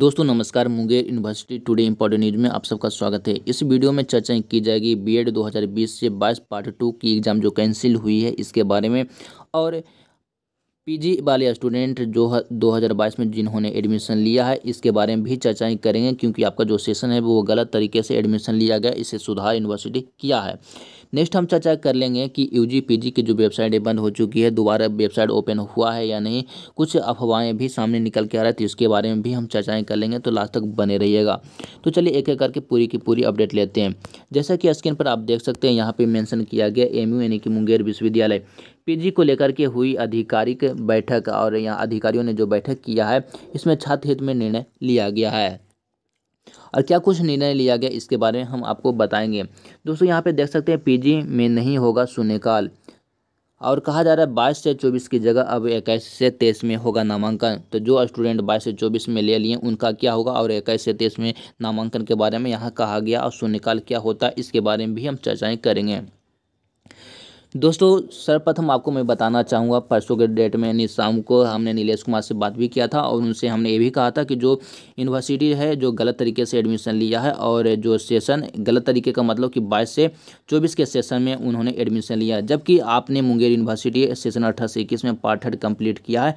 दोस्तों नमस्कार Munger university today important news में आप सबका स्वागत है इस वीडियो में चर्चा की जाएगी बीएड 2020 से 22 पार्ट टू की एग्ज़ाम जो कैंसिल हुई है इसके बारे में और पीजी वाले स्टूडेंट जो बाईस में जिन्होंने एडमिशन लिया है इसके बारे में भी चर्चाएं करेंगे क्योंकि आपका जो सेशन है वो गलत तरीके से एडमिशन लिया गया इसे सुधार यूनिवर्सिटी किया है नेक्स्ट हम चर्चा कर लेंगे कि यू जी पी जी की जो वेबसाइट है बंद हो चुकी है दोबारा वेबसाइट ओपन हुआ है या नहीं कुछ अफवाहें भी सामने निकल के आ रहा है तो इसके बारे में भी हम चर्चाएँ कर लेंगे तो लास्ट तक बने रहिएगा तो चलिए एक एक करके पूरी की पूरी अपडेट लेते हैं जैसा कि स्क्रीन पर आप देख सकते हैं यहाँ पर मैंसन किया गया एम यू यानी कि मुंगेर विश्वविद्यालय पीजी को लेकर के हुई आधिकारिक बैठक और यहाँ अधिकारियों ने जो बैठक किया है इसमें छात्र हित में निर्णय लिया गया है और क्या कुछ निर्णय लिया गया इसके बारे में हम आपको बताएंगे दोस्तों यहाँ पे देख सकते हैं पीजी में नहीं होगा शून्यकाल और कहा जा रहा है बाईस से चौबीस की जगह अब इक्कीस से तेईस में होगा नामांकन तो जो स्टूडेंट बाईस से चौबीस में ले लिए उनका क्या होगा और इक्कीस से तेईस में नामांकन के बारे में यहाँ कहा गया और शून्यकाल क्या होता है इसके बारे में भी हम चर्चाएँ करेंगे दोस्तों सर्वप्रथम आपको मैं बताना चाहूँगा परसों के डेट में यानी शाम को हमने नीलेश कुमार से बात भी किया था और उनसे हमने ये भी कहा था कि जो यूनिवर्सिटी है जो गलत तरीके से एडमिशन लिया है और जो सेशन गलत तरीके का मतलब कि बाईस से चौबीस के सेशन में उन्होंने एडमिशन लिया जबकि आपने मुंगेर यूनिवर्सिटी सेशन अठारह से इक्कीस में पार्ट थर्ड कम्प्लीट किया है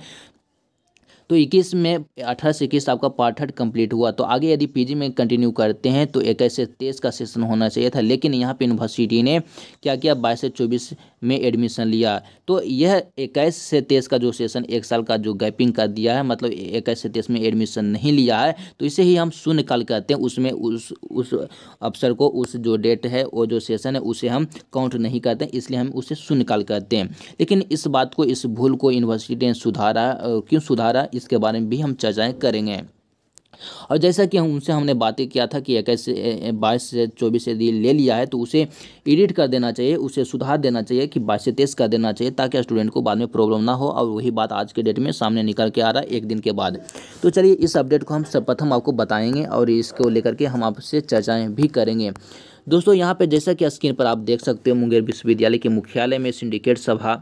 तो इक्कीस में अठारह से इक्कीस आपका पार्ट थर्ड कंप्लीट हुआ तो आगे यदि पीजी में कंटिन्यू करते हैं तो इक्कीस से तेईस का सेशन होना चाहिए था लेकिन यहाँ पे यूनिवर्सिटी ने क्या किया बाईस से चौबीस में एडमिशन लिया तो यह इक्कीस से तेईस का जो सेशन एक साल का जो गैपिंग कर दिया है मतलब इक्कीस से तेईस में एडमिशन नहीं लिया है तो इसे ही हम शून्यकाल कहते हैं उसमें उस उस अवसर को उस जो डेट है वो जो सेशन है उसे हम काउंट नहीं करते इसलिए हम उसे शून्यकाल कहते हैं लेकिन इस बात को इस भूल को यूनिवर्सिटी ने सुधारा क्यों सुधारा इसके बारे में भी हम चर्चाएँ करेंगे और जैसा कि हम उनसे हमने बातें किया था कि इक्कीस बाईस से चौबीस यदि ले लिया है तो उसे एडिट कर देना चाहिए उसे सुधार देना चाहिए कि बाईस से तेईस कर देना चाहिए ताकि स्टूडेंट को बाद में प्रॉब्लम ना हो और वही बात आज के डेट में सामने निकल के आ रहा है एक दिन के बाद तो चलिए इस अपडेट को हम सर्वप्रथम आपको बताएंगे और इसको लेकर के हम आपसे चर्चाएँ भी करेंगे दोस्तों यहाँ पर जैसा कि स्क्रीन पर आप देख सकते हो मुंगेर विश्वविद्यालय के मुख्यालय में सिंडिकेट सभा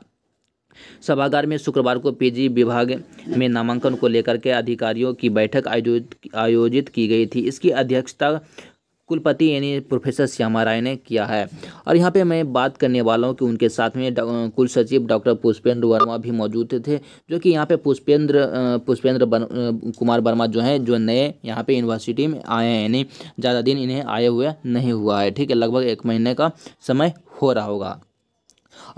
सभागार में शुक्रवार को पीजी विभाग में नामांकन को लेकर के अधिकारियों की बैठक आयोजित आयोजित की गई थी इसकी अध्यक्षता कुलपति यानी प्रोफेसर श्यामा राय ने किया है और यहाँ पे मैं बात करने वाला हूँ कि उनके साथ में कुल सचिव डॉक्टर पुष्पेंद्र वर्मा भी मौजूद थे जो कि यहाँ पे पुष्पेंद्र पुष्पेंद्र कुमार वर्मा जो हैं जो नए यहाँ पे यूनिवर्सिटी में आए हैं यानी ज़्यादा दिन इन्हें आए हुए नहीं हुआ है ठीक है लगभग एक महीने का समय हो रहा होगा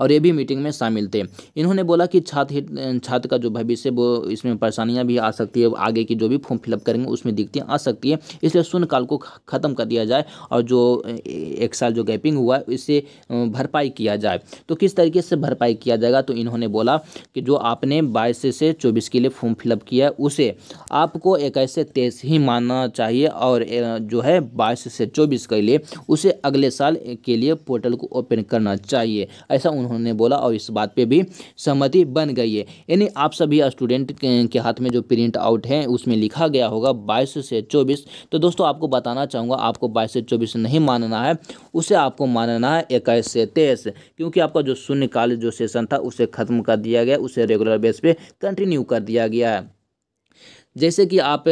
और ये भी मीटिंग में शामिल थे इन्होंने बोला कि छात्र छात्र का जो भविष्य वो इसमें परेशानियाँ भी आ सकती है आगे की जो भी फॉर्म फिलअप करेंगे उसमें दिक्कतें आ सकती है इसलिए शून्यकाल को ख़त्म कर दिया जाए और जो एक साल जो गैपिंग हुआ है इसे भरपाई किया जाए तो किस तरीके से भरपाई किया जाएगा तो इन्होंने बोला कि जो आपने बाईस से चौबीस के लिए फॉर्म फिलअप किया उसे आपको इक्कीस से तेईस ही मानना चाहिए और जो है बाईस से चौबीस के लिए उसे अगले साल के लिए पोर्टल को ओपन करना चाहिए ऐसा उन्होंने उन्होंने बोला और इस बात पर भी सहमति बन गई है यानी आप सभी स्टूडेंट के हाथ में जो प्रिंट आउट है उसमें लिखा गया होगा बाईस से चौबीस तो दोस्तों आपको बताना चाहूँगा आपको बाईस से चौबीस नहीं मानना है उसे आपको मानना है इक्कीस से तेईस क्योंकि आपका जो शून्यकाल जो सेशन था उसे ख़त्म कर दिया गया उसे रेगुलर बेस पर कंटिन्यू कर दिया गया है जैसे कि आप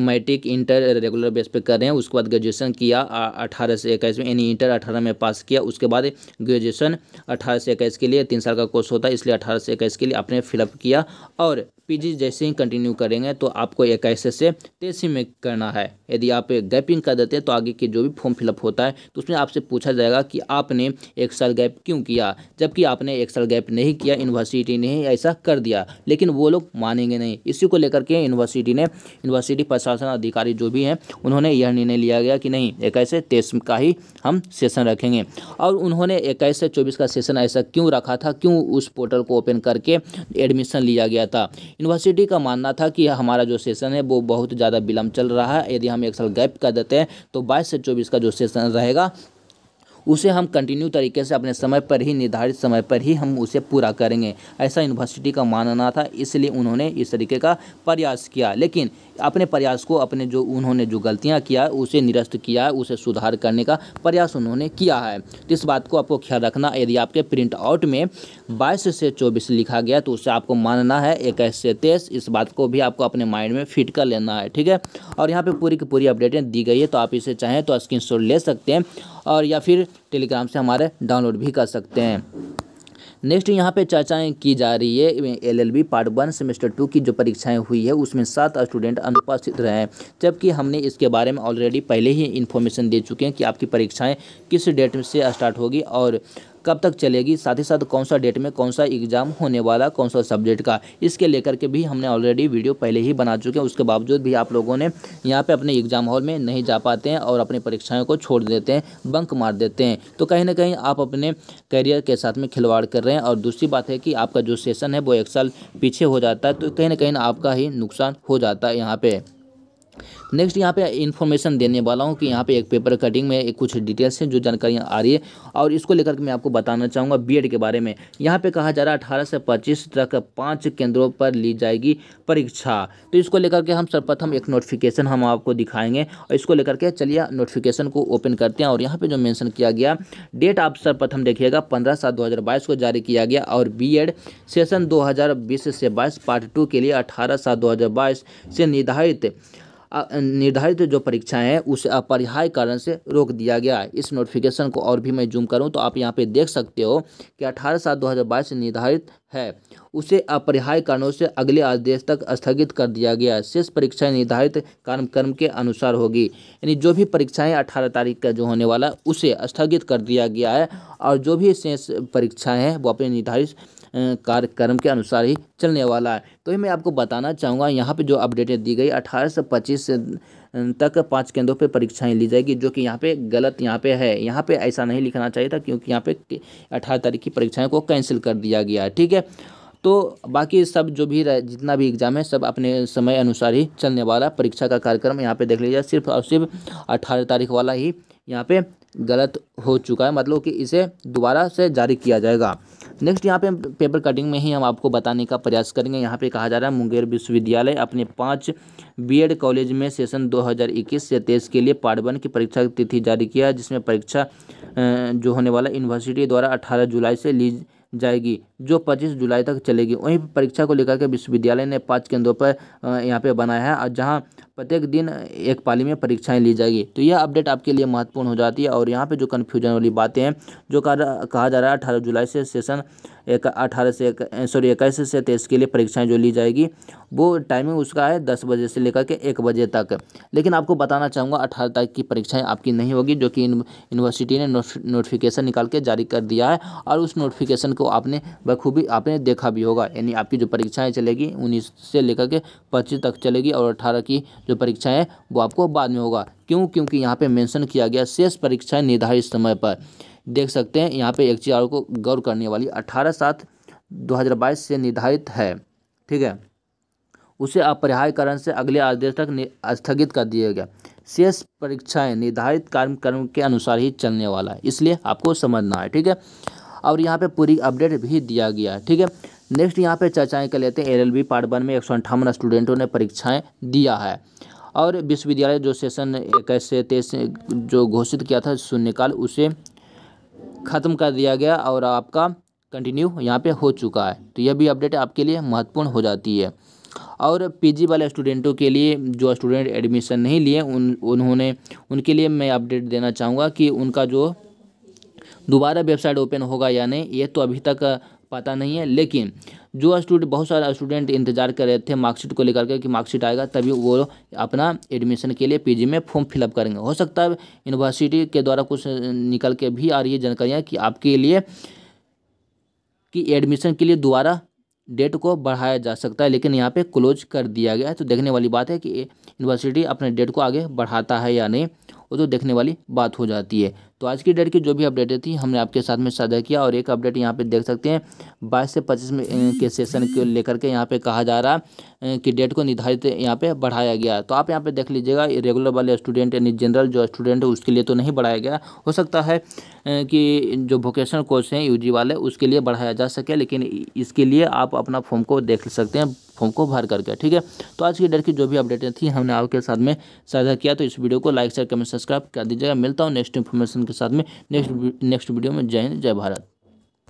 मैट्रिक इंटर रेगुलर बेस पे कर रहे हैं उसके बाद ग्रेजुएशन किया अठारह से इक्कीस में यानी इंटर अठारह में पास किया उसके बाद ग्रेजुएशन अठारह से इक्कीस के लिए तीन साल का कोर्स होता है इसलिए अठारह से इक्कीस के लिए आपने फिलअप किया और पीजी जैसे ही कंटिन्यू करेंगे तो आपको इक्कीस से तेईस में करना है यदि आप गैपिंग कर देते हैं तो आगे के जो भी फॉर्म फिलअप होता है तो उसमें आपसे पूछा जाएगा कि आपने एक साल गैप क्यों किया जबकि आपने एक साल गैप नहीं किया यूनिवर्सिटी ने ऐसा कर दिया लेकिन वो लोग मानेंगे नहीं इसी को लेकर के यूनिवर्सिटी ने यूनिवर्सिटी प्रशासन अधिकारी जो भी हैं उन्होंने यह निर्णय लिया गया कि नहीं इक्कीस से तेईस का ही हम सेशन रखेंगे और उन्होंने इक्कीस से चौबीस का सेशन ऐसा क्यों रखा था क्यों उस पोर्टल को ओपन करके एडमिशन लिया गया था यूनिवर्सिटी का मानना था कि हमारा जो सेशन है वो बहुत ज़्यादा विलंब चल रहा है यदि हम एक साल गैप कर देते हैं तो बाईस से चौबीस का जो सेशन रहेगा उसे हम कंटिन्यू तरीके से अपने समय पर ही निर्धारित समय पर ही हम उसे पूरा करेंगे ऐसा यूनिवर्सिटी का मानना था इसलिए उन्होंने इस तरीके का प्रयास किया लेकिन अपने प्रयास को अपने जो उन्होंने जो गलतियाँ किया उसे निरस्त किया उसे सुधार करने का प्रयास उन्होंने किया है तो इस बात को आपको ख्याल रखना यदि आपके प्रिंट आउट में बाईस से चौबीस लिखा गया तो उसे आपको मानना है इक्कीस से तेईस इस बात को भी आपको अपने माइंड में फिट कर लेना है ठीक है और यहाँ पर पूरी की पूरी अपडेटें दी गई है तो आप इसे चाहें तो स्क्रीन ले सकते हैं और या फिर टेलीग्राम से हमारे डाउनलोड भी कर सकते हैं नेक्स्ट यहाँ पे चर्चाएं की जा रही है LLB part one semester two की जो परीक्षाएं हुई है उसमें सात स्टूडेंट अनुपस्थित रहे हैं जबकि हमने इसके बारे में ऑलरेडी पहले ही इन्फॉर्मेशन दे चुके हैं कि आपकी परीक्षाएं किस डेट से स्टार्ट होगी और कब तक चलेगी साथ ही साथ कौन सा डेट में कौन सा एग्ज़ाम होने वाला कौन सा सब्जेक्ट का इसके लेकर के भी हमने ऑलरेडी वीडियो पहले ही बना चुके हैं उसके बावजूद भी आप लोगों ने यहाँ पर अपने एग्ज़ाम हॉल में नहीं जा पाते हैं और अपनी परीक्षाओं को छोड़ देते हैं बंक मार देते हैं तो कहीं ना कहीं आप अपने करियर के साथ में खिलवाड़ कर रहे हैं और दूसरी बात है कि आपका जो सेशन है वो एक साल पीछे हो जाता है तो कहीं ना कहीं आपका ही नुकसान हो जाता है यहाँ पर नेक्स्ट यहाँ पे इन्फॉर्मेशन देने वाला हूँ कि यहाँ पे एक पेपर कटिंग में एक कुछ डिटेल्स हैं जो जानकारियाँ आ रही है और इसको लेकर मैं आपको बताना चाहूँगा बीएड के बारे में यहाँ पे कहा जा रहा है अठारह से पच्चीस तक पाँच केंद्रों पर ली जाएगी परीक्षा तो इसको लेकर के हम सर्वप्रथम एक नोटिफिकेशन हम आपको दिखाएंगे और इसको लेकर के चलिए नोटिफिकेशन को ओपन करते हैं और यहाँ पर जो मैंशन किया गया डेट आप सर्वप्रथम देखिएगा पंद्रह सात दो को जारी किया गया और बी सेशन दो से बाईस पार्ट टू के लिए अठारह सात दो से निर्धारित निर्धारित जो परीक्षाएं हैं उसे अपरिहार्य कारण से रोक दिया गया है इस नोटिफिकेशन को और भी मैं जूम करूं तो आप यहां पे देख सकते हो कि 18 सात 2022 निर्धारित है उसे अपरिहार्य कारणों से अगले आदेश तक स्थगित कर दिया गया है शेष परीक्षाएं निर्धारित कार्यक्रम के अनुसार होगी यानी जो भी परीक्षाएं अठारह तारीख का जो होने वाला उसे स्थगित कर दिया गया है और जो भी शेष परीक्षाएँ हैं वो अपने निर्धारित कार्यक्रम के अनुसार ही चलने वाला है तो ये मैं आपको बताना चाहूँगा यहाँ पे जो अपडेटें दी गई अठारह से पच्चीस तक पाँच केंद्रों पे परीक्षाएं ली जाएगी जो कि यहाँ पे गलत यहाँ पे है यहाँ पे ऐसा नहीं लिखना चाहिए था क्योंकि यहाँ पे अठारह तारीख की परीक्षाएँ को कैंसिल कर दिया गया है ठीक है तो बाकी सब जो भी रह, जितना भी एग्ज़ाम है सब अपने समय अनुसार ही चलने वाला परीक्षा का कार्यक्रम यहाँ पे देख लीजिए सिर्फ और सिर्फ अठारह तारीख वाला ही यहाँ पे गलत हो चुका है मतलब कि इसे दोबारा से जारी किया जाएगा नेक्स्ट यहाँ पे पेपर कटिंग में ही हम आपको बताने का प्रयास करेंगे यहाँ पे कहा जा रहा है मुंगेर विश्वविद्यालय अपने पाँच बीएड कॉलेज में सेशन 2021 से तेईस के लिए पार्ट वन की परीक्षा तिथि जारी किया जिसमें परीक्षा जो होने वाला यूनिवर्सिटी द्वारा अठारह जुलाई से ली जाएगी जो 25 जुलाई तक चलेगी वहीं परीक्षा को लेकर के विश्वविद्यालय ने पाँच केंद्रों पर यहाँ पे बनाया है और जहाँ प्रत्येक दिन एक पाली में परीक्षाएं ली जाएगी तो यह अपडेट आपके लिए महत्वपूर्ण हो जाती है और यहाँ पे जो कन्फ्यूजन वाली बातें हैं जो कहा जा रहा है अठारह जुलाई से सेशन एक अठारह से एक सॉरी इक्कीस से तेईस के लिए परीक्षाएं जो ली जाएगी वो टाइमिंग उसका है दस बजे से लेकर के एक बजे तक लेकिन आपको बताना चाहूँगा अठारह तारीख की परीक्षाएँ आपकी नहीं होगी जो कि यूनिवर्सिटी ने नोटिफिकेशन निकाल के जारी कर दिया है और उस नोटिफिकेशन को आपने बखूबी आपने देखा भी होगा यानी आपकी जो परीक्षाएँ चलेगी उन्नीस से लेकर के पच्चीस तक चलेगी और अठारह की जो परीक्षाएँ वो आपको बाद में होगा क्यों क्योंकि यहाँ पर मैंशन किया गया शेष परीक्षाएँ निर्धारित समय पर देख सकते हैं यहाँ पे एक चीज़ और को गौर करने वाली अठारह सात दो हज़ार बाईस से निर्धारित है ठीक है उसे अपरिहार्य कारण से अगले आदेश तक स्थगित कर दिया गया शेष परीक्षाएं निर्धारित कार्यक्रम के अनुसार ही चलने वाला है इसलिए आपको समझना है ठीक है और यहाँ पे पूरी अपडेट भी दिया गया है ठीक है नेक्स्ट यहाँ पे चर्चाएं कर लेते हैं एल पार्ट वन में एक सौ अंठावन स्टूडेंटों ने परीक्षाएं दिया है और विश्वविद्यालय जो सेशन इक्कीस से तेईस जो घोषित किया था शून्यकाल उसे ख़त्म कर दिया गया और आपका कंटिन्यू यहाँ पे हो चुका है तो यह भी अपडेट आपके लिए महत्वपूर्ण हो जाती है और पीजी वाले स्टूडेंटों के लिए जो स्टूडेंट एडमिशन नहीं लिए उन उन्होंने उनके लिए मैं अपडेट देना चाहूँगा कि उनका जो दोबारा वेबसाइट ओपन होगा या नहीं ये तो अभी तक पता नहीं है लेकिन जो स्टूडेंट बहुत सारे स्टूडेंट इंतजार कर रहे थे मार्कशीट को लेकर के कि मार्कशीट आएगा तभी वो अपना एडमिशन के लिए पीजी में फॉर्म फिलअप करेंगे हो सकता है यूनिवर्सिटी के द्वारा कुछ निकल के भी आ रही है जानकारियाँ कि आपके लिए कि एडमिशन के लिए दोबारा डेट को बढ़ाया जा सकता है लेकिन यहाँ पे क्लोज कर दिया गया है तो देखने वाली बात है कि यूनिवर्सिटी अपने डेट को आगे बढ़ाता है या नहीं वो तो देखने वाली बात हो जाती है तो आज की डेट की जो भी अपडेटें थी हमने आपके साथ में साझा किया और एक अपडेट यहाँ पे देख सकते हैं बाईस से पच्चीस के सेशन को लेकर के यहाँ पे कहा जा रहा कि डेट को निर्धारित यहाँ पे बढ़ाया गया तो आप यहाँ पे देख लीजिएगा रेगुलर वाले स्टूडेंट यानी जनरल जो स्टूडेंट है उसके लिए तो नहीं बढ़ाया गया हो सकता है कि जो वोकेशनल कोर्स हैं यू वाले उसके लिए बढ़ाया जा सके लेकिन इसके लिए आप अपना फॉर्म को देख सकते हैं फॉर्म को भर करके ठीक है तो आज की डेट की जो भी अपडेटें थी हमने आपके साथ में साझा किया तो इस वीडियो को लाइक शेयर कमेंट सब्सक्राइब कर दीजिएगा मिलता हूँ नेक्स्ट इन्फॉर्मेशन के साथ में नेक्स्ट नेक्स्ट वीडियो में जय हिंद जय भारत